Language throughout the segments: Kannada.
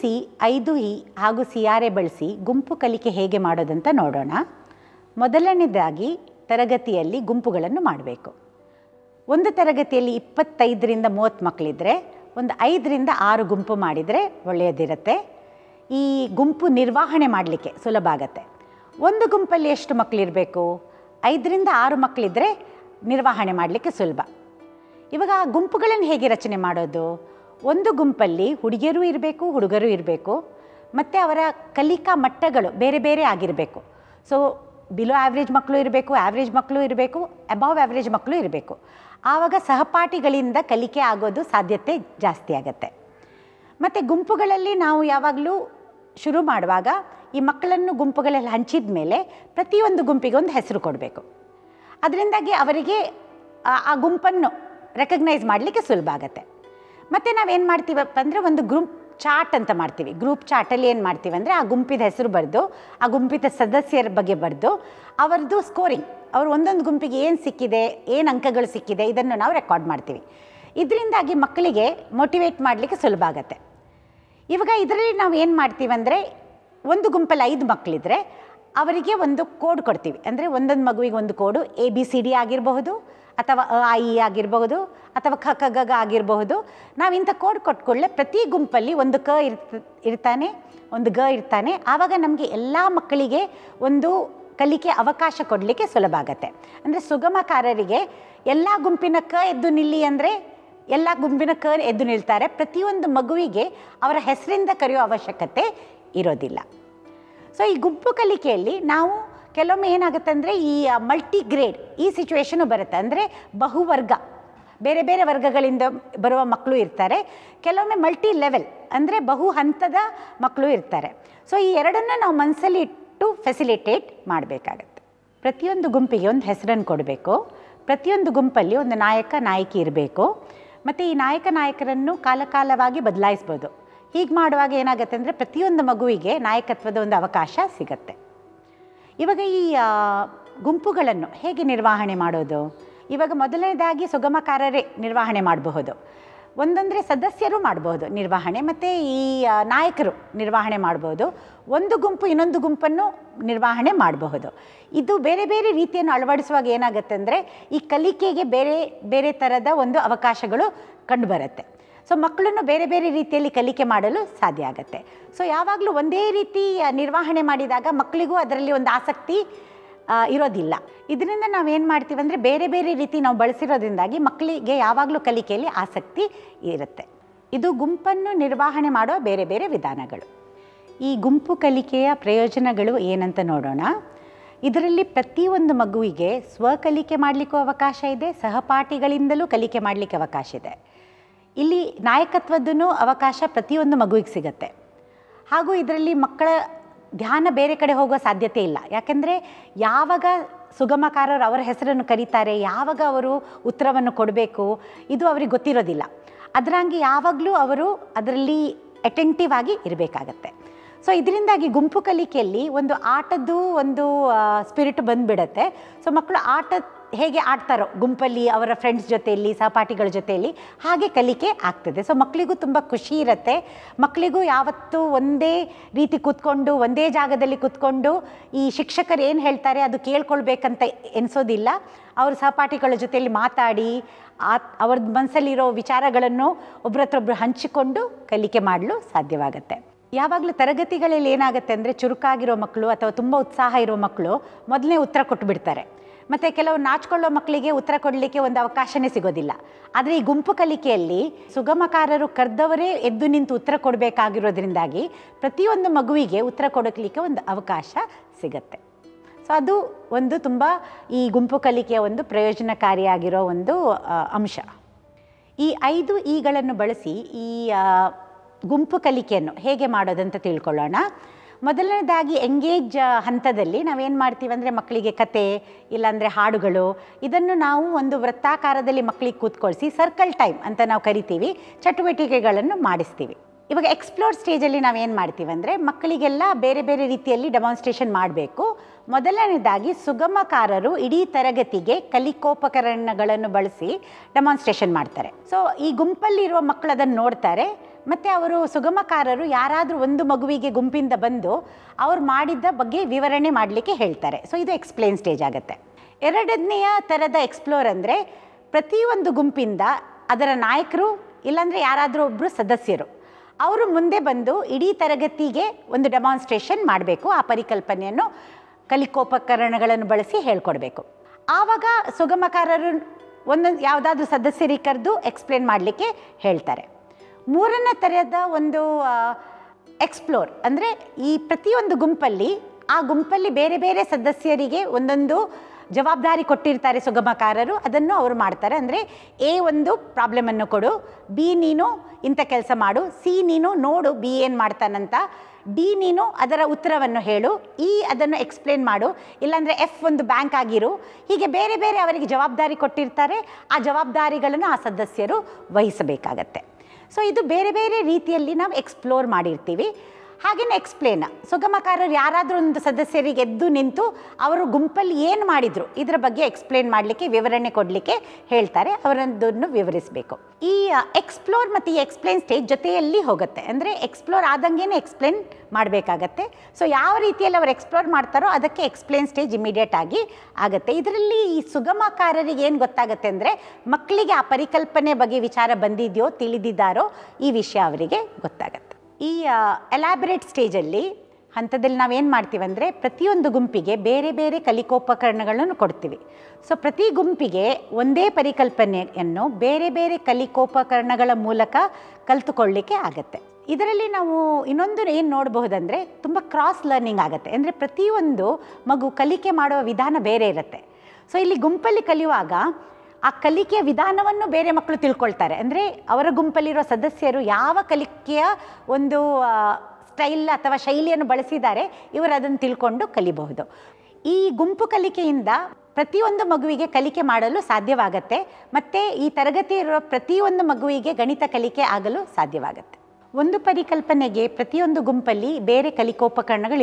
ಸಿ ಐದು ಇ ಹಾಗೂ ಸಿ ಆರ್ ಎ ಬಳಸಿ ಗುಂಪು ಕಲಿಕೆ ಹೇಗೆ ಮಾಡೋದಂತ ನೋಡೋಣ ಮೊದಲನೇದಾಗಿ ತರಗತಿಯಲ್ಲಿ ಗುಂಪುಗಳನ್ನು ಮಾಡಬೇಕು ಒಂದು ತರಗತಿಯಲ್ಲಿ ಇಪ್ಪತ್ತೈದರಿಂದ ಮೂವತ್ತು ಮಕ್ಕಳಿದ್ರೆ ಒಂದು ಐದರಿಂದ ಆರು ಗುಂಪು ಮಾಡಿದರೆ ಒಳ್ಳೆಯದಿರುತ್ತೆ ಈ ಗುಂಪು ನಿರ್ವಹಣೆ ಮಾಡಲಿಕ್ಕೆ ಸುಲಭ ಆಗುತ್ತೆ ಒಂದು ಗುಂಪಲ್ಲಿ ಎಷ್ಟು ಮಕ್ಕಳಿರಬೇಕು ಐದರಿಂದ ಆರು ಮಕ್ಕಳಿದ್ರೆ ನಿರ್ವಹಣೆ ಮಾಡಲಿಕ್ಕೆ ಸುಲಭ ಇವಾಗ ಗುಂಪುಗಳನ್ನು ಹೇಗೆ ರಚನೆ ಮಾಡೋದು ಒಂದು ಗುಂಪಲ್ಲಿ ಹುಡುಗಿಯರು ಇರಬೇಕು ಹುಡುಗರು ಇರಬೇಕು ಮತ್ತು ಅವರ ಕಲಿಕಾ ಮಟ್ಟಗಳು ಬೇರೆ ಬೇರೆ ಆಗಿರಬೇಕು ಸೊ ಬಿಲೋ ಆ್ಯಾವ್ರೇಜ್ ಮಕ್ಕಳು ಇರಬೇಕು ಆ್ಯಾವ್ರೇಜ್ ಮಕ್ಕಳು ಇರಬೇಕು ಅಬೌವ್ ಆ್ಯಾವ್ರೇಜ್ ಮಕ್ಕಳು ಇರಬೇಕು ಆವಾಗ ಸಹಪಾಠಿಗಳಿಂದ ಕಲಿಕೆ ಆಗೋದು ಸಾಧ್ಯತೆ ಜಾಸ್ತಿ ಆಗುತ್ತೆ ಮತ್ತು ಗುಂಪುಗಳಲ್ಲಿ ನಾವು ಯಾವಾಗಲೂ ಶುರು ಮಾಡುವಾಗ ಈ ಮಕ್ಕಳನ್ನು ಗುಂಪುಗಳಲ್ಲಿ ಹಂಚಿದ ಮೇಲೆ ಪ್ರತಿಯೊಂದು ಗುಂಪಿಗೆ ಒಂದು ಹೆಸರು ಕೊಡಬೇಕು ಅದರಿಂದಾಗಿ ಅವರಿಗೆ ಆ ಗುಂಪನ್ನು ರೆಕಗ್ನೈಸ್ ಮಾಡಲಿಕ್ಕೆ ಸುಲಭ ಆಗುತ್ತೆ ಮತ್ತು ನಾವೇನು ಮಾಡ್ತೀವಪ್ಪ ಅಂದರೆ ಒಂದು ಗ್ರೂಪ್ ಚಾಟ್ ಅಂತ ಮಾಡ್ತೀವಿ ಗ್ರೂಪ್ ಚಾಟಲ್ಲಿ ಏನು ಮಾಡ್ತೀವಿ ಅಂದರೆ ಆ ಗುಂಪಿದ ಹೆಸರು ಬರೆದು ಆ ಗುಂಪಿದ ಸದಸ್ಯರ ಬಗ್ಗೆ ಬರೆದು ಅವರದ್ದು ಸ್ಕೋರಿಂಗ್ ಅವರು ಒಂದೊಂದು ಗುಂಪಿಗೆ ಏನು ಸಿಕ್ಕಿದೆ ಏನು ಅಂಕಗಳು ಸಿಕ್ಕಿದೆ ಇದನ್ನು ನಾವು ರೆಕಾರ್ಡ್ ಮಾಡ್ತೀವಿ ಇದರಿಂದಾಗಿ ಮಕ್ಕಳಿಗೆ ಮೋಟಿವೇಟ್ ಮಾಡಲಿಕ್ಕೆ ಸುಲಭ ಆಗುತ್ತೆ ಇವಾಗ ಇದರಲ್ಲಿ ನಾವು ಏನು ಮಾಡ್ತೀವಿ ಅಂದರೆ ಒಂದು ಗುಂಪಲ್ಲಿ ಐದು ಮಕ್ಕಳಿದ್ರೆ ಅವರಿಗೆ ಒಂದು ಕೋಡ್ ಕೊಡ್ತೀವಿ ಅಂದರೆ ಒಂದೊಂದು ಮಗುವಿಗೆ ಒಂದು code A B C D ಆಗಿರಬಹುದು ಅಥವಾ ಅ ಆಗಿರಬಹುದು ಅಥವಾ ಖ ಕ ಗ ಆಗಿರಬಹುದು ನಾವು ಇಂಥ ಕೋಡ್ ಕೊಟ್ಕೊಳ್ಳೆ ಪ್ರತಿ ಗುಂಪಲ್ಲಿ ಒಂದು ಕ ಇರ್ತ ಇರ್ತಾನೆ ಒಂದು ಗ ಇರ್ತಾನೆ ಆವಾಗ ನಮಗೆ ಎಲ್ಲ ಮಕ್ಕಳಿಗೆ ಒಂದು ಕಲಿಕೆ ಅವಕಾಶ ಕೊಡಲಿಕ್ಕೆ ಸುಲಭ ಆಗತ್ತೆ ಅಂದರೆ ಸುಗಮಕಾರರಿಗೆ ಎಲ್ಲ ಗುಂಪಿನ ಕ ಎದ್ದು ನಿಲ್ಲಿ ಅಂದರೆ ಎಲ್ಲ ಗುಂಪಿನ ಕ ಎದ್ದು ನಿಲ್ತಾರೆ ಪ್ರತಿಯೊಂದು ಮಗುವಿಗೆ ಅವರ ಹೆಸರಿಂದ ಕರೆಯೋ ಅವಶ್ಯಕತೆ ಇರೋದಿಲ್ಲ ಸೊ ಈ ಗುಂಪು ಕಲಿಕೆಯಲ್ಲಿ ನಾವು ಕೆಲವೊಮ್ಮೆ ಏನಾಗುತ್ತೆ ಅಂದರೆ ಈ ಮಲ್ಟಿಗ್ರೇಡ್ ಈ ಸಿಚುವೇಷನು ಬರುತ್ತೆ ಅಂದರೆ ಬಹುವರ್ಗ ಬೇರೆ ಬೇರೆ ವರ್ಗಗಳಿಂದ ಬರುವ ಮಕ್ಕಳು ಇರ್ತಾರೆ ಕೆಲವೊಮ್ಮೆ ಮಲ್ಟಿ ಲೆವೆಲ್ ಅಂದರೆ ಬಹು ಹಂತದ ಮಕ್ಕಳು ಇರ್ತಾರೆ ಸೊ ಈ ಎರಡನ್ನ ನಾವು ಮನಸ್ಸಲ್ಲಿ ಇಟ್ಟು ಫೆಸಿಲಿಟೇಟ್ ಮಾಡಬೇಕಾಗತ್ತೆ ಪ್ರತಿಯೊಂದು ಗುಂಪಿಗೆ ಒಂದು ಹೆಸರನ್ನು ಕೊಡಬೇಕು ಪ್ರತಿಯೊಂದು ಗುಂಪಲ್ಲಿ ಒಂದು ನಾಯಕ ನಾಯಕಿ ಇರಬೇಕು ಮತ್ತು ಈ ನಾಯಕ ನಾಯಕರನ್ನು ಕಾಲಕಾಲವಾಗಿ ಬದಲಾಯಿಸ್ಬೋದು ಹೀಗೆ ಮಾಡುವಾಗ ಏನಾಗುತ್ತೆ ಅಂದರೆ ಪ್ರತಿಯೊಂದು ಮಗುವಿಗೆ ನಾಯಕತ್ವದ ಒಂದು ಅವಕಾಶ ಸಿಗತ್ತೆ ಇವಾಗ ಈ ಗುಂಪುಗಳನ್ನು ಹೇಗೆ ನಿರ್ವಹಣೆ ಮಾಡೋದು ಇವಾಗ ಮೊದಲನೇದಾಗಿ ಸುಗಮಕಾರರೇ ನಿರ್ವಹಣೆ ಮಾಡಬಹುದು ಒಂದೊಂದರೆ ಸದಸ್ಯರು ಮಾಡಬಹುದು ನಿರ್ವಹಣೆ ಮತ್ತು ಈ ನಾಯಕರು ನಿರ್ವಹಣೆ ಮಾಡಬಹುದು ಒಂದು ಗುಂಪು ಇನ್ನೊಂದು ಗುಂಪನ್ನು ನಿರ್ವಹಣೆ ಮಾಡಬಹುದು ಇದು ಬೇರೆ ಬೇರೆ ರೀತಿಯನ್ನು ಅಳವಡಿಸುವಾಗ ಏನಾಗುತ್ತೆ ಅಂದರೆ ಈ ಕಲಿಕೆಗೆ ಬೇರೆ ಬೇರೆ ಥರದ ಒಂದು ಅವಕಾಶಗಳು ಕಂಡುಬರುತ್ತೆ ಸೊ ಮಕ್ಕಳನ್ನು ಬೇರೆ ಬೇರೆ ರೀತಿಯಲ್ಲಿ ಕಲಿಕೆ ಮಾಡಲು ಸಾಧ್ಯ ಆಗುತ್ತೆ ಸೊ ಯಾವಾಗಲೂ ಒಂದೇ ರೀತಿ ನಿರ್ವಹಣೆ ಮಾಡಿದಾಗ ಮಕ್ಕಳಿಗೂ ಅದರಲ್ಲಿ ಒಂದು ಆಸಕ್ತಿ ಇರೋದಿಲ್ಲ ಇದರಿಂದ ನಾವೇನು ಮಾಡ್ತೀವಿ ಅಂದರೆ ಬೇರೆ ಬೇರೆ ರೀತಿ ನಾವು ಬಳಸಿರೋದ್ರಿಂದಾಗಿ ಮಕ್ಕಳಿಗೆ ಯಾವಾಗಲೂ ಕಲಿಕೆಯಲ್ಲಿ ಆಸಕ್ತಿ ಇರುತ್ತೆ ಇದು ಗುಂಪನ್ನು ನಿರ್ವಹಣೆ ಮಾಡುವ ಬೇರೆ ಬೇರೆ ವಿಧಾನಗಳು ಈ ಗುಂಪು ಕಲಿಕೆಯ ಪ್ರಯೋಜನಗಳು ಏನಂತ ನೋಡೋಣ ಇದರಲ್ಲಿ ಪ್ರತಿಯೊಂದು ಮಗುವಿಗೆ ಸ್ವಕಲಿಕೆ ಮಾಡಲಿಕ್ಕೂ ಅವಕಾಶ ಇದೆ ಸಹಪಾಠಿಗಳಿಂದಲೂ ಕಲಿಕೆ ಮಾಡಲಿಕ್ಕೆ ಅವಕಾಶ ಇದೆ ಇಲ್ಲಿ ನಾಯಕತ್ವದ್ದು ಅವಕಾಶ ಪ್ರತಿಯೊಂದು ಮಗುವಿಗೆ ಸಿಗತ್ತೆ ಹಾಗೂ ಇದರಲ್ಲಿ ಮಕ್ಕಳ ಧ್ಯಾನ ಬೇರೆ ಕಡೆ ಹೋಗುವ ಸಾಧ್ಯತೆ ಇಲ್ಲ ಯಾಕೆಂದರೆ ಯಾವಾಗ ಸುಗಮಕಾರರು ಅವರ ಹೆಸರನ್ನು ಕರೀತಾರೆ ಯಾವಾಗ ಅವರು ಉತ್ತರವನ್ನು ಕೊಡಬೇಕು ಇದು ಅವ್ರಿಗೆ ಗೊತ್ತಿರೋದಿಲ್ಲ ಅದರಂಗೆ ಯಾವಾಗಲೂ ಅವರು ಅದರಲ್ಲಿ ಅಟೆಂಟಿವ್ ಆಗಿ ಇರಬೇಕಾಗತ್ತೆ ಸೊ ಇದರಿಂದಾಗಿ ಗುಂಪು ಕಲಿಕೆಯಲ್ಲಿ ಒಂದು ಆಟದ್ದು ಒಂದು ಸ್ಪಿರಿಟ್ ಬಂದುಬಿಡತ್ತೆ ಸೊ ಮಕ್ಕಳು ಆಟ ಹೇಗೆ ಆಡ್ತಾರೋ ಗುಂಪಲ್ಲಿ ಅವರ ಫ್ರೆಂಡ್ಸ್ ಜೊತೆಯಲ್ಲಿ ಸಹಪಾಠಿಗಳ ಜೊತೆಯಲ್ಲಿ ಹಾಗೆ ಕಲಿಕೆ ಆಗ್ತದೆ ಸೊ ಮಕ್ಕಳಿಗೂ ತುಂಬ ಖುಷಿ ಇರುತ್ತೆ ಮಕ್ಕಳಿಗೂ ಯಾವತ್ತೂ ಒಂದೇ ರೀತಿ ಕೂತ್ಕೊಂಡು ಒಂದೇ ಜಾಗದಲ್ಲಿ ಕೂತ್ಕೊಂಡು ಈ ಶಿಕ್ಷಕರು ಏನು ಹೇಳ್ತಾರೆ ಅದು ಕೇಳ್ಕೊಳ್ಬೇಕಂತ ಎನಿಸೋದಿಲ್ಲ ಅವರು ಸಹಪಾಠಿಗಳ ಜೊತೆಯಲ್ಲಿ ಮಾತಾಡಿ ಆ ಅವ್ರದ್ದು ಮನಸ್ಸಲ್ಲಿರೋ ವಿಚಾರಗಳನ್ನು ಒಬ್ಬರತ್ರ ಒಬ್ಬರು ಹಂಚಿಕೊಂಡು ಕಲಿಕೆ ಮಾಡಲು ಸಾಧ್ಯವಾಗುತ್ತೆ ಯಾವಾಗಲೂ ತರಗತಿಗಳಲ್ಲಿ ಏನಾಗುತ್ತೆ ಅಂದರೆ ಚುರುಕಾಗಿರೋ ಮಕ್ಕಳು ಅಥವಾ ತುಂಬ ಉತ್ಸಾಹ ಇರೋ ಮಕ್ಕಳು ಮೊದಲನೇ ಉತ್ತರ ಕೊಟ್ಬಿಡ್ತಾರೆ ಮತ್ತು ಕೆಲವು ನಾಚಿಕೊಳ್ಳೋ ಮಕ್ಕಳಿಗೆ ಉತ್ತರ ಕೊಡಲಿಕ್ಕೆ ಒಂದು ಅವಕಾಶನೇ ಸಿಗೋದಿಲ್ಲ ಆದರೆ ಈ ಗುಂಪು ಕಲಿಕೆಯಲ್ಲಿ ಸುಗಮಕಾರರು ಕರೆದವರೇ ಎದ್ದು ನಿಂತು ಉತ್ತರ ಕೊಡಬೇಕಾಗಿರೋದ್ರಿಂದಾಗಿ ಪ್ರತಿಯೊಂದು ಮಗುವಿಗೆ ಉತ್ತರ ಕೊಡಲಿಕ್ಕೆ ಒಂದು ಅವಕಾಶ ಸಿಗತ್ತೆ ಸೊ ಅದು ಒಂದು ತುಂಬ ಈ ಗುಂಪು ಕಲಿಕೆಯ ಒಂದು ಪ್ರಯೋಜನಕಾರಿಯಾಗಿರೋ ಒಂದು ಅಂಶ ಈ ಐದು ಈಗಳನ್ನು ಬಳಸಿ ಈ ಗುಂಪು ಕಲಿಕೆಯನ್ನು ಹೇಗೆ ಮಾಡೋದಂತ ತಿಳ್ಕೊಳ್ಳೋಣ ಮೊದಲನೇದಾಗಿ ಎಂಗೇಜ್ ಹಂತದಲ್ಲಿ ನಾವೇನು ಮಾಡ್ತೀವಿ ಅಂದರೆ ಮಕ್ಕಳಿಗೆ ಕತೆ ಇಲ್ಲಾಂದರೆ ಹಾಡುಗಳು ಇದನ್ನು ನಾವು ಒಂದು ವೃತ್ತಾಕಾರದಲ್ಲಿ ಮಕ್ಕಳಿಗೆ ಕೂತ್ಕೊಳಿಸಿ ಸರ್ಕಲ್ ಟೈಮ್ ಅಂತ ನಾವು ಕರಿತೀವಿ ಚಟುವಟಿಕೆಗಳನ್ನು ಮಾಡಿಸ್ತೀವಿ ಇವಾಗ ಎಕ್ಸ್ಪ್ಲೋರ್ ಸ್ಟೇಜಲ್ಲಿ ನಾವೇನು ಮಾಡ್ತೀವಿ ಅಂದರೆ ಮಕ್ಕಳಿಗೆಲ್ಲ ಬೇರೆ ಬೇರೆ ರೀತಿಯಲ್ಲಿ ಡೆಮಾನ್ಸ್ಟ್ರೇಷನ್ ಮಾಡಬೇಕು ಮೊದಲನೇದಾಗಿ ಸುಗಮಕಾರರು ಇಡೀ ತರಗತಿಗೆ ಕಲಿಕೋಪಕರಣಗಳನ್ನು ಬಳಸಿ ಡೆಮಾನ್ಸ್ಟ್ರೇಷನ್ ಮಾಡ್ತಾರೆ ಸೊ ಈ ಗುಂಪಲ್ಲಿರುವ ಮಕ್ಕಳು ಅದನ್ನು ನೋಡ್ತಾರೆ ಮತ್ತು ಅವರು ಸುಗಮಕಾರರು ಯಾರಾದರೂ ಒಂದು ಮಗುವಿಗೆ ಗುಂಪಿಂದ ಬಂದು ಅವ್ರು ಮಾಡಿದ್ದ ಬಗ್ಗೆ ವಿವರಣೆ ಮಾಡಲಿಕ್ಕೆ ಹೇಳ್ತಾರೆ ಸೊ ಇದು ಎಕ್ಸ್ಪ್ಲೇನ್ ಸ್ಟೇಜ್ ಆಗುತ್ತೆ ಎರಡನೆಯ ಥರದ ಎಕ್ಸ್ಪ್ಲೋರ್ ಅಂದರೆ ಪ್ರತಿಯೊಂದು ಗುಂಪಿಂದ ಅದರ ನಾಯಕರು ಇಲ್ಲಾಂದರೆ ಯಾರಾದರೂ ಒಬ್ಬರು ಸದಸ್ಯರು ಅವರು ಮುಂದೆ ಬಂದು ಇಡೀ ತರಗತಿಗೆ ಒಂದು ಡೆಮಾನ್ಸ್ಟ್ರೇಷನ್ ಮಾಡಬೇಕು ಆ ಪರಿಕಲ್ಪನೆಯನ್ನು ಕಲಿಕೋಪಕರಣಗಳನ್ನು ಬಳಸಿ ಹೇಳ್ಕೊಡ್ಬೇಕು ಆವಾಗ ಸುಗಮಕಾರರು ಒಂದೊಂದು ಯಾವುದಾದ್ರೂ ಸದಸ್ಯರಿಗೆ ಕರೆದು ಎಕ್ಸ್ಪ್ಲೇನ್ ಮಾಡಲಿಕ್ಕೆ ಹೇಳ್ತಾರೆ ಮೂರನೇ ಥರದ ಒಂದು ಎಕ್ಸ್ಪ್ಲೋರ್ ಅಂದರೆ ಈ ಪ್ರತಿಯೊಂದು ಗುಂಪಲ್ಲಿ ಆ ಗುಂಪಲ್ಲಿ ಬೇರೆ ಬೇರೆ ಸದಸ್ಯರಿಗೆ ಒಂದೊಂದು ಜವಾಬ್ದಾರಿ ಕೊಟ್ಟಿರ್ತಾರೆ ಸುಗಮಕಾರರು ಅದನ್ನು ಅವರು ಮಾಡ್ತಾರೆ ಅಂದರೆ ಎ ಒಂದು ಪ್ರಾಬ್ಲಮನ್ನು ಕೊಡು ಬಿ ನೀನು ಇಂಥ ಕೆಲಸ ಮಾಡು ಸಿ ನೀನು ನೋಡು ಬಿ ಏನು ಮಾಡ್ತಾನಂತ ಡಿ ನೀನು ಅದರ ಉತ್ತರವನ್ನು ಹೇಳು ಇ ಅದನ್ನು ಎಕ್ಸ್ಪ್ಲೇನ್ ಮಾಡು ಇಲ್ಲಾಂದರೆ ಎಫ್ ಒಂದು ಬ್ಯಾಂಕ್ ಆಗಿರು ಹೀಗೆ ಬೇರೆ ಬೇರೆ ಅವರಿಗೆ ಜವಾಬ್ದಾರಿ ಕೊಟ್ಟಿರ್ತಾರೆ ಆ ಜವಾಬ್ದಾರಿಗಳನ್ನು ಆ ಸದಸ್ಯರು ವಹಿಸಬೇಕಾಗತ್ತೆ ಸೊ ಇದು ಬೇರೆ ಬೇರೆ ರೀತಿಯಲ್ಲಿ ನಾವು ಎಕ್ಸ್ಪ್ಲೋರ್ ಮಾಡಿರ್ತೀವಿ ಹಾಗೆಯೇ ಎಕ್ಸ್ಪ್ಲೇನ್ ಸುಗಮಕಾರರು ಯಾರಾದರೂ ಒಂದು ಸದಸ್ಯರಿಗೆ ಎದ್ದು ನಿಂತು ಅವರು ಗುಂಪಲ್ಲಿ ಏನು ಮಾಡಿದರು ಇದರ ಬಗ್ಗೆ ಎಕ್ಸ್ಪ್ಲೇನ್ ಮಾಡಲಿಕ್ಕೆ ವಿವರಣೆ ಕೊಡಲಿಕ್ಕೆ ಹೇಳ್ತಾರೆ ಅವರದನ್ನು ವಿವರಿಸಬೇಕು ಈ ಎಕ್ಸ್ಪ್ಲೋರ್ ಮತ್ತು ಈ ಎಕ್ಸ್ಪ್ಲೇನ್ ಸ್ಟೇಜ್ ಜೊತೆಯಲ್ಲಿ ಹೋಗುತ್ತೆ ಅಂದರೆ ಎಕ್ಸ್ಪ್ಲೋರ್ ಆದಂಗೆ ಎಕ್ಸ್ಪ್ಲೇನ್ ಮಾಡಬೇಕಾಗತ್ತೆ ಸೊ ಯಾವ ರೀತಿಯಲ್ಲಿ ಅವರು ಎಕ್ಸ್ಪ್ಲೋರ್ ಮಾಡ್ತಾರೋ ಅದಕ್ಕೆ ಎಕ್ಸ್ಪ್ಲೇನ್ ಸ್ಟೇಜ್ ಇಮಿಡಿಯೇಟ್ ಆಗಿ ಆಗುತ್ತೆ ಇದರಲ್ಲಿ ಈ ಸುಗಮಕಾರರಿಗೆ ಏನು ಗೊತ್ತಾಗುತ್ತೆ ಅಂದರೆ ಮಕ್ಕಳಿಗೆ ಆ ಪರಿಕಲ್ಪನೆ ಬಗ್ಗೆ ವಿಚಾರ ಬಂದಿದೆಯೋ ತಿಳಿದಿದ್ದಾರೋ ಈ ವಿಷಯ ಅವರಿಗೆ ಗೊತ್ತಾಗುತ್ತೆ ಈ ಎಲಾಬ್ರೇಟ್ ಸ್ಟೇಜಲ್ಲಿ ಹಂತದಲ್ಲಿ ನಾವೇನು ಮಾಡ್ತೀವಿ ಪ್ರತಿಯೊಂದು ಗುಂಪಿಗೆ ಬೇರೆ ಬೇರೆ ಕಲಿಕೋಪಕರಣಗಳನ್ನು ಕೊಡ್ತೀವಿ ಸೊ ಪ್ರತಿ ಗುಂಪಿಗೆ ಒಂದೇ ಪರಿಕಲ್ಪನೆಯನ್ನು ಬೇರೆ ಬೇರೆ ಕಲಿಕೋಪಕರಣಗಳ ಮೂಲಕ ಕಲಿತುಕೊಳ್ಳಿಕ್ಕೆ ಆಗುತ್ತೆ ಇದರಲ್ಲಿ ನಾವು ಇನ್ನೊಂದು ಏನು ನೋಡಬಹುದಂದರೆ ತುಂಬ ಕ್ರಾಸ್ ಲರ್ನಿಂಗ್ ಆಗುತ್ತೆ ಅಂದರೆ ಪ್ರತಿಯೊಂದು ಮಗು ಕಲಿಕೆ ಮಾಡುವ ವಿಧಾನ ಬೇರೆ ಇರುತ್ತೆ ಸೊ ಇಲ್ಲಿ ಗುಂಪಲ್ಲಿ ಕಲಿಯುವಾಗ ಆ ಕಲಿಕೆಯ ವಿಧಾನವನ್ನು ಬೇರೆ ಮಕ್ಕಳು ತಿಳ್ಕೊಳ್ತಾರೆ ಅಂದರೆ ಅವರ ಗುಂಪಲ್ಲಿರೋ ಸದಸ್ಯರು ಯಾವ ಕಲಿಕೆಯ ಒಂದು ಸ್ಟೈಲ್ ಅಥವಾ ಶೈಲಿಯನ್ನು ಬಳಸಿದ್ದಾರೆ ಇವರು ಅದನ್ನು ತಿಳ್ಕೊಂಡು ಕಲಿಬಹುದು ಈ ಗುಂಪು ಕಲಿಕೆಯಿಂದ ಪ್ರತಿಯೊಂದು ಮಗುವಿಗೆ ಕಲಿಕೆ ಮಾಡಲು ಸಾಧ್ಯವಾಗತ್ತೆ ಮತ್ತು ಈ ತರಗತಿ ಇರುವ ಪ್ರತಿಯೊಂದು ಮಗುವಿಗೆ ಗಣಿತ ಕಲಿಕೆ ಆಗಲು ಸಾಧ್ಯವಾಗುತ್ತೆ ಒಂದು ಪರಿಕಲ್ಪನೆಗೆ ಪ್ರತಿಯೊಂದು ಗುಂಪಲ್ಲಿ ಬೇರೆ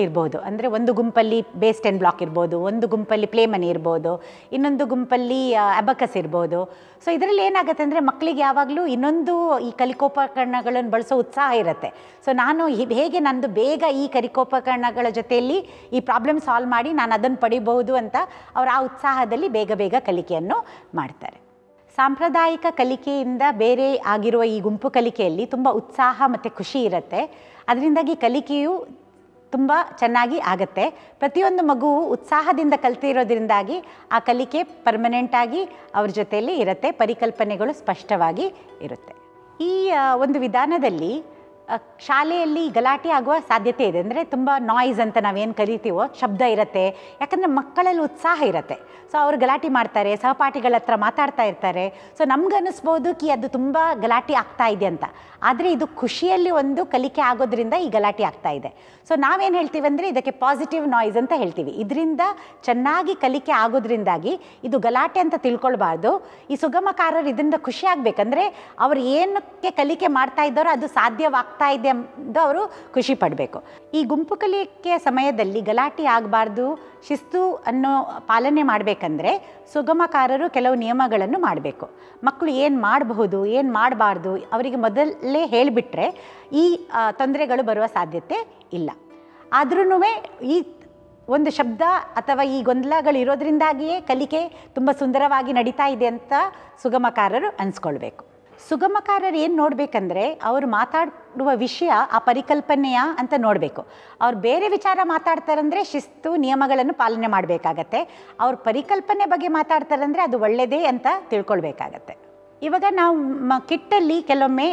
ಇರ್ಬೋದು ಅಂದರೆ ಒಂದು ಗುಂಪಲ್ಲಿ ಬೇಸ್ ಟೆನ್ ಬ್ಲಾಕ್ ಇರ್ಬೋದು ಒಂದು ಗುಂಪಲ್ಲಿ ಪ್ಲೇ ಮನಿ ಇರ್ಬೋದು ಇನ್ನೊಂದು ಗುಂಪಲ್ಲಿ ಅಬಕಸ್ ಇರ್ಬೋದು ಸೊ ಇದರಲ್ಲಿ ಏನಾಗುತ್ತೆ ಅಂದರೆ ಮಕ್ಕಳಿಗೆ ಯಾವಾಗಲೂ ಇನ್ನೊಂದು ಈ ಕಲಿಕೋಪಕರಣಗಳನ್ನು ಬಳಸೋ ಉತ್ಸಾಹ ಇರುತ್ತೆ ಸೊ ನಾನು ಹೇಗೆ ನಂದು ಬೇಗ ಈ ಕಲಿಕೋಪಕರಣಗಳ ಜೊತೆಯಲ್ಲಿ ಈ ಪ್ರಾಬ್ಲಮ್ ಸಾಲ್ವ್ ಮಾಡಿ ನಾನು ಅದನ್ನು ಪಡಿಬಹುದು ಅಂತ ಅವರು ಆ ಉತ್ಸಾಹದಲ್ಲಿ ಬೇಗ ಬೇಗ ಕಲಿಕೆಯನ್ನು ಮಾಡ್ತಾರೆ ಸಾಂಪ್ರದಾಯಿಕ ಕಲಿಕೆಯಿಂದ ಬೇರೆ ಆಗಿರುವ ಈ ಗುಂಪು ಕಲಿಕೆಯಲ್ಲಿ ತುಂಬ ಉತ್ಸಾಹ ಮತ್ತು ಖುಷಿ ಇರುತ್ತೆ ಅದರಿಂದಾಗಿ ಕಲಿಕೆಯು ತುಂಬ ಚೆನ್ನಾಗಿ ಆಗುತ್ತೆ ಪ್ರತಿಯೊಂದು ಮಗುವು ಉತ್ಸಾಹದಿಂದ ಕಲಿತಿರೋದ್ರಿಂದಾಗಿ ಆ ಕಲಿಕೆ ಪರ್ಮನೆಂಟಾಗಿ ಅವ್ರ ಜೊತೆಯಲ್ಲಿ ಇರುತ್ತೆ ಪರಿಕಲ್ಪನೆಗಳು ಸ್ಪಷ್ಟವಾಗಿ ಇರುತ್ತೆ ಈ ಒಂದು ವಿಧಾನದಲ್ಲಿ ಶಾಲೆಯಲ್ಲಿ ಗಲಾಟೆ ಆಗುವ ಸಾಧ್ಯತೆ ಇದೆ ಅಂದರೆ ತುಂಬ ನಾಯ್ಸ್ ಅಂತ ನಾವೇನು ಕರಿತೀವೋ ಶಬ್ದ ಇರುತ್ತೆ ಯಾಕಂದರೆ ಮಕ್ಕಳಲ್ಲಿ ಉತ್ಸಾಹ ಇರುತ್ತೆ ಸೊ ಅವರು ಗಲಾಟೆ ಮಾಡ್ತಾರೆ ಸಹಪಾಠಿಗಳ ಹತ್ರ ಮಾತಾಡ್ತಾ ಇರ್ತಾರೆ ಸೊ ನಮ್ಗನ್ನಿಸ್ಬೋದು ಕಿ ಅದು ತುಂಬ ಗಲಾಟೆ ಆಗ್ತಾ ಇದೆ ಅಂತ ಆದರೆ ಇದು ಖುಷಿಯಲ್ಲಿ ಒಂದು ಕಲಿಕೆ ಆಗೋದ್ರಿಂದ ಈ ಗಲಾಟೆ ಆಗ್ತಾ ಇದೆ ಸೊ ನಾವೇನು ಹೇಳ್ತೀವಿ ಅಂದರೆ ಇದಕ್ಕೆ ಪಾಸಿಟಿವ್ ನಾಯ್ಸ್ ಅಂತ ಹೇಳ್ತೀವಿ ಇದರಿಂದ ಚೆನ್ನಾಗಿ ಕಲಿಕೆ ಆಗೋದ್ರಿಂದಾಗಿ ಇದು ಗಲಾಟೆ ಅಂತ ತಿಳ್ಕೊಳ್ಬಾರ್ದು ಈ ಸುಗಮಕಾರರು ಇದರಿಂದ ಖುಷಿಯಾಗಬೇಕಂದ್ರೆ ಆಗಬೇಕಂದ್ರೆ ಅವ್ರು ಏನಕ್ಕೆ ಕಲಿಕೆ ಮಾಡ್ತಾ ಇದ್ದಾರೋ ಅದು ಸಾಧ್ಯವಾಗ್ತಾ ಆಗ್ತಾ ಇದೆ ಎಂದು ಅವರು ಖುಷಿ ಪಡಬೇಕು ಈ ಗುಂಪು ಕಲಿಕೆಯ ಸಮಯದಲ್ಲಿ ಗಲಾಟೆ ಆಗಬಾರ್ದು ಶಿಸ್ತು ಅನ್ನೋ ಪಾಲನೆ ಮಾಡಬೇಕಂದ್ರೆ ಸುಗಮಕಾರರು ಕೆಲವು ನಿಯಮಗಳನ್ನು ಮಾಡಬೇಕು ಮಕ್ಕಳು ಏನು ಮಾಡಬಹುದು ಏನು ಮಾಡಬಾರ್ದು ಅವರಿಗೆ ಮೊದಲೇ ಹೇಳಿಬಿಟ್ರೆ ಈ ತೊಂದರೆಗಳು ಬರುವ ಸಾಧ್ಯತೆ ಇಲ್ಲ ಆದ್ರೂ ಈ ಒಂದು ಶಬ್ದ ಅಥವಾ ಈ ಗೊಂದಲಗಳು ಇರೋದ್ರಿಂದಾಗಿಯೇ ಕಲಿಕೆ ತುಂಬ ಸುಂದರವಾಗಿ ನಡೀತಾ ಇದೆ ಅಂತ ಸುಗಮಕಾರರು ಅನಿಸ್ಕೊಳ್ಬೇಕು ಸುಗಮಕಾರರು ಏನು ನೋಡಬೇಕಂದ್ರೆ ಅವರು ಮಾತಾಡುವ ವಿಷಯ ಆ ಪರಿಕಲ್ಪನೆಯ ಅಂತ ನೋಡಬೇಕು ಅವ್ರು ಬೇರೆ ವಿಚಾರ ಮಾತಾಡ್ತಾರಂದರೆ ಶಿಸ್ತು ನಿಯಮಗಳನ್ನು ಪಾಲನೆ ಮಾಡಬೇಕಾಗತ್ತೆ ಅವ್ರ ಪರಿಕಲ್ಪನೆ ಬಗ್ಗೆ ಮಾತಾಡ್ತಾರಂದರೆ ಅದು ಒಳ್ಳೆಯದೇ ಅಂತ ತಿಳ್ಕೊಳ್ಬೇಕಾಗತ್ತೆ ಇವಾಗ ನಾವು ಮ ಕಿಟ್ಟಲ್ಲಿ ಕೆಲವೊಮ್ಮೆ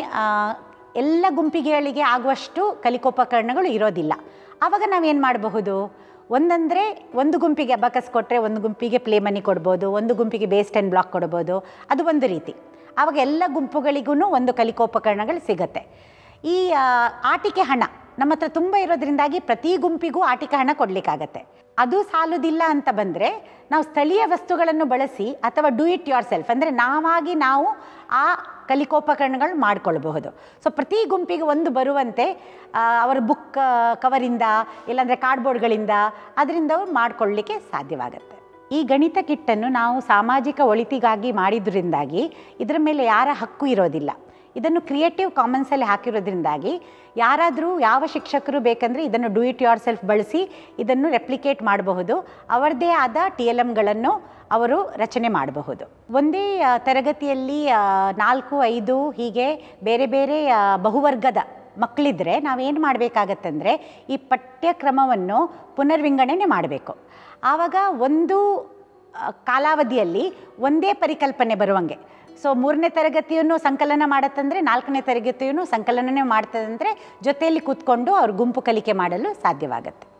ಎಲ್ಲ ಗುಂಪಿಗೆಗಳಿಗೆ ಆಗುವಷ್ಟು ಕಲಿಕೋಪಕರಣಗಳು ಇರೋದಿಲ್ಲ ಆವಾಗ ನಾವೇನು ಮಾಡಬಹುದು ಒಂದಂದರೆ ಒಂದು ಗುಂಪಿಗೆ ಅಬಕಸ್ ಕೊಟ್ಟರೆ ಒಂದು ಗುಂಪಿಗೆ ಪ್ಲೇ ಮನಿ ಕೊಡ್ಬೋದು ಒಂದು ಗುಂಪಿಗೆ ಬೇಸ್ ಟೆನ್ ಬ್ಲಾಕ್ ಕೊಡ್ಬೋದು ಅದು ಒಂದು ರೀತಿ ಆವಾಗ ಎಲ್ಲ ಗುಂಪುಗಳಿಗೂ ಒಂದು ಕಲಿಕೋಪಕರಣಗಳು ಸಿಗತ್ತೆ ಈ ಆಟಿಕೆ ಹಣ ನಮ್ಮ ಹತ್ರ ತುಂಬ ಇರೋದ್ರಿಂದಾಗಿ ಪ್ರತಿ ಗುಂಪಿಗೂ ಆಟಿಕೆ ಹಣ ಕೊಡಲಿಕ್ಕಾಗತ್ತೆ ಅದು ಸಾಲುದಿಲ್ಲ ಅಂತ ಬಂದರೆ ನಾವು ಸ್ಥಳೀಯ ವಸ್ತುಗಳನ್ನು ಬಳಸಿ ಅಥವಾ ಡೂ ಇಟ್ ಯೋರ್ ಸೆಲ್ಫ್ ಅಂದರೆ ನಾವಾಗಿ ನಾವು ಆ ಕಲಿಕೋಪಕರಣಗಳು ಮಾಡಿಕೊಳ್ಬಹುದು ಸೊ ಪ್ರತಿ ಗುಂಪಿಗೆ ಒಂದು ಬರುವಂತೆ ಅವರ ಬುಕ್ ಕವರಿಂದ ಇಲ್ಲಾಂದರೆ ಕಾರ್ಡ್ಬೋರ್ಡ್ಗಳಿಂದ ಅದರಿಂದ ಅವರು ಮಾಡಿಕೊಳ್ಳಲಿಕ್ಕೆ ಸಾಧ್ಯವಾಗುತ್ತೆ ಈ ಗಣಿತ ಕಿಟ್ಟನ್ನು ನಾವು ಸಾಮಾಜಿಕ ಒಳಿತಿಗಾಗಿ ಮಾಡಿದ್ರಿಂದಾಗಿ ಇದರ ಮೇಲೆ ಯಾರ ಹಕ್ಕು ಇರೋದಿಲ್ಲ ಇದನ್ನು ಕ್ರಿಯೇಟಿವ್ ಕಾಮನ್ಸಲ್ಲಿ ಹಾಕಿರೋದ್ರಿಂದಾಗಿ ಯಾರಾದರೂ ಯಾವ ಶಿಕ್ಷಕರು ಬೇಕಂದರೆ ಇದನ್ನು ಡೂ ಇಟ್ ಯುವರ್ ಸೆಲ್ಫ್ ಬಳಸಿ ಇದನ್ನು ರೆಪ್ಲಿಕೇಟ್ ಮಾಡಬಹುದು ಅವರದೇ ಆದ ಟಿ ಎಲ್ ಎಮ್ಗಳನ್ನು ಅವರು ರಚನೆ ಮಾಡಬಹುದು ಒಂದೇ ತರಗತಿಯಲ್ಲಿ ನಾಲ್ಕು ಐದು ಹೀಗೆ ಬೇರೆ ಬೇರೆ ಬಹುವರ್ಗದ ಮಕ್ಕಳಿದ್ರೆ ನಾವೇನು ಮಾಡಬೇಕಾಗತ್ತಂದರೆ ಈ ಪಠ್ಯಕ್ರಮವನ್ನು ಪುನರ್ವಿಂಗಡಣೆ ಮಾಡಬೇಕು ಆವಾಗ ಒಂದು ಕಾಲಾವಧಿಯಲ್ಲಿ ಒಂದೇ ಪರಿಕಲ್ಪನೆ ಬರುವಂಗೆ ಸೊ ಮೂರನೇ ತರಗತಿಯನ್ನು ಸಂಕಲನ ಮಾಡತ್ತಂದರೆ ನಾಲ್ಕನೇ ತರಗತಿಯನ್ನು ಸಂಕಲನನೇ ಮಾಡ್ತದಂದರೆ ಜೊತೆಯಲ್ಲಿ ಕೂತ್ಕೊಂಡು ಅವ್ರ ಗುಂಪು ಕಲಿಕೆ ಮಾಡಲು ಸಾಧ್ಯವಾಗುತ್ತೆ